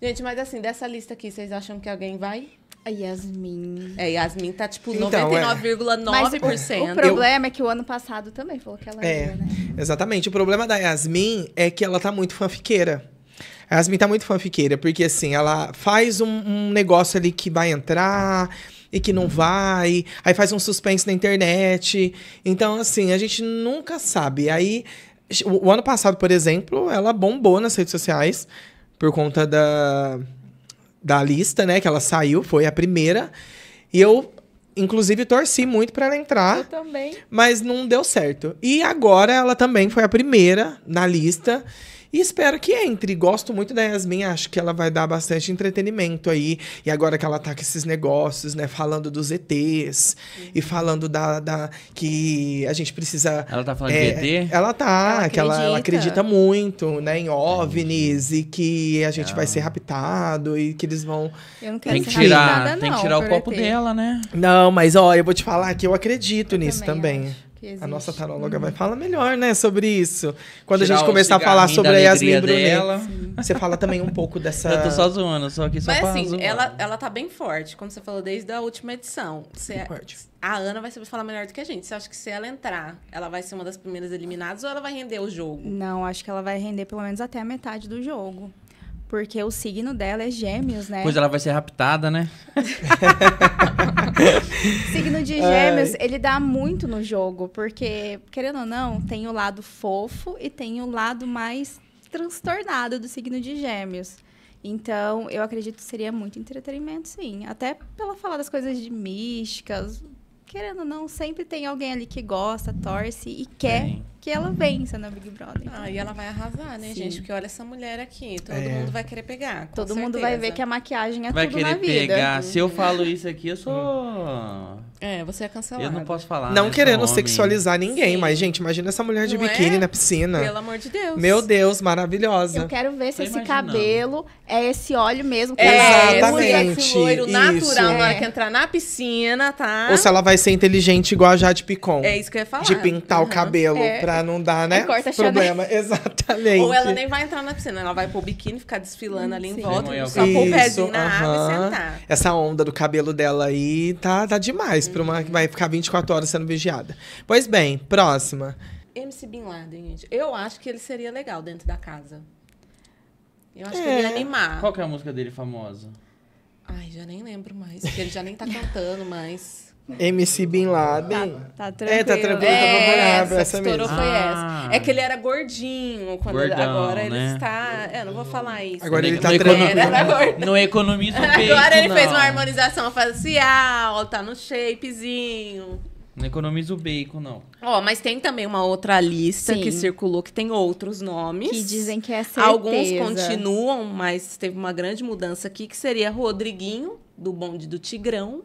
Gente, mas assim, dessa lista aqui, vocês acham que alguém vai? A Yasmin. É, Yasmin tá tipo então, 99,9%. É. O, o problema eu... é que o ano passado também falou que ela é, ia, né? Exatamente. O problema da Yasmin é que ela tá muito fanfiqueira. A Yasmin tá muito fanfiqueira, porque assim, ela faz um, um negócio ali que vai entrar e que não vai, aí faz um suspense na internet. Então, assim, a gente nunca sabe. Aí, o, o ano passado, por exemplo, ela bombou nas redes sociais por conta da, da lista, né? Que ela saiu, foi a primeira. E eu, inclusive, torci muito para ela entrar. Eu também. Mas não deu certo. E agora ela também foi a primeira na lista. E espero que entre. Gosto muito da Yasmin, acho que ela vai dar bastante entretenimento aí. E agora que ela tá com esses negócios, né? Falando dos ETs e falando da, da, que a gente precisa. Ela tá falando é, de ET? Ela tá, ela que ela, ela, acredita muito, né? Em OVNIs e que a gente vai ser ah. raptado e que eles vão. Eu não quero tem que tirar, nada, não, Tem que tirar o copo ET. dela, né? Não, mas ó, eu vou te falar que eu acredito eu nisso também. também. A nossa taróloga hum. vai falar melhor, né, sobre isso. Quando Tirar a gente começar a falar sobre a Yasmin Brunella, você fala também um pouco dessa... Eu tô só zoando, só que só Mas assim, ela, ela tá bem forte, como você falou desde a última edição. Você, é forte. A Ana vai saber falar melhor do que a gente. Você acha que se ela entrar, ela vai ser uma das primeiras eliminadas ou ela vai render o jogo? Não, acho que ela vai render pelo menos até a metade do jogo. Porque o signo dela é gêmeos, né? Pois ela vai ser raptada, né? Signo de gêmeos, Ai. ele dá muito no jogo, porque, querendo ou não, tem o lado fofo e tem o lado mais transtornado do signo de gêmeos. Então, eu acredito que seria muito entretenimento, sim. Até pela falar das coisas de místicas, querendo ou não, sempre tem alguém ali que gosta, torce e quer que ela vença na Big Brother. Então. Ah, e ela vai arrasar, né, Sim. gente? Porque olha essa mulher aqui, todo é. mundo vai querer pegar. todo certeza. mundo vai ver que a maquiagem é vai tudo na vida. Vai querer pegar. Se eu uhum. falo isso aqui, eu sou hum. É, você é cancelado. Eu não posso falar. Não né, querendo homem. sexualizar ninguém, Sim. mas, gente, imagina essa mulher de não é? biquíni é? na piscina. Pelo amor de Deus. Meu Deus, maravilhosa. Eu quero ver se Tô esse imaginando. cabelo é esse óleo mesmo. Que é, exatamente. Esse loiro natural é. na hora que é. entrar na piscina, tá? Ou se ela vai ser inteligente igual a Jade Picon. É isso que eu ia falar. De pintar uhum. o cabelo é. pra não dar, né? É corta problema. Chanel. Exatamente. Ou ela nem vai entrar na piscina, ela vai pôr o biquíni, ficar desfilando ali Sim. em volta, Sim. só pôr o pezinho na uhum. água e sentar. Essa onda do cabelo dela aí tá, tá demais para uma que vai ficar 24 horas sendo vigiada. Pois bem, próxima. MC Bin Laden, gente. Eu acho que ele seria legal dentro da casa. Eu acho é. que ele é. ia animar. Qual que é a música dele famosa? Ai, já nem lembro mais. Porque ele já nem tá cantando mais. MC Bin Laden. Tá, tá tranquilo. É, tá tranquilo, tá é, essa, essa mesmo. foi ah. essa. É que ele era gordinho quando Gordão, agora né? ele está. É, não vou falar isso. Agora ele, ele é tá tranquilo. Não economiza o peito. Agora ele não. fez uma harmonização facial, tá no shapezinho. Não economiza o bacon, não. Ó, oh, mas tem também uma outra lista Sim. que circulou que tem outros nomes. Que dizem que é certeza. Alguns continuam, mas teve uma grande mudança aqui, que seria Rodriguinho, do bonde do Tigrão.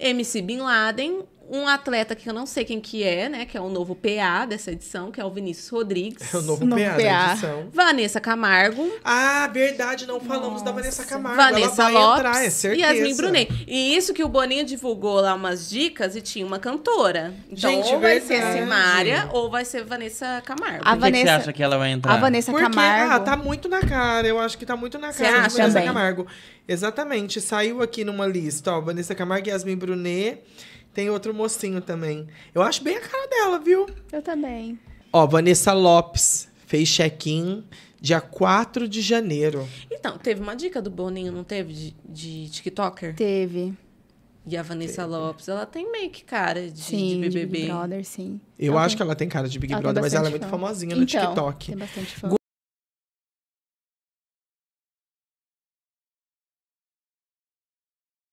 MC Bin Laden um atleta que eu não sei quem que é, né? Que é o novo PA dessa edição, que é o Vinícius Rodrigues. É o novo, novo PA, da edição. Vanessa Camargo. Ah, verdade, não falamos Nossa. da Vanessa Camargo. Vanessa Ela Lopes entrar, é certeza. e Yasmin Brunet. E isso que o Boninho divulgou lá umas dicas e tinha uma cantora. Então, Gente, ou vai ser Simária ou vai ser Vanessa Camargo. A que, Vanessa... que você acha que ela vai entrar? A Vanessa Porque, ah, Camargo. Ah, tá muito na cara. Eu acho que tá muito na cara Vanessa também. Camargo. Exatamente. Saiu aqui numa lista, ó. Vanessa Camargo e Yasmin Brunet. Tem outro mocinho também. Eu acho bem a cara dela, viu? Eu também. Ó, Vanessa Lopes fez check-in dia 4 de janeiro. Então, teve uma dica do Boninho, não teve? De, de TikToker? Teve. E a Vanessa teve. Lopes, ela tem meio que cara de, sim, de BBB. De Big Brother, sim. Eu ela acho tem... que ela tem cara de Big ela Brother, mas ela é muito fã. famosinha no então, TikTok. Tem bastante fã.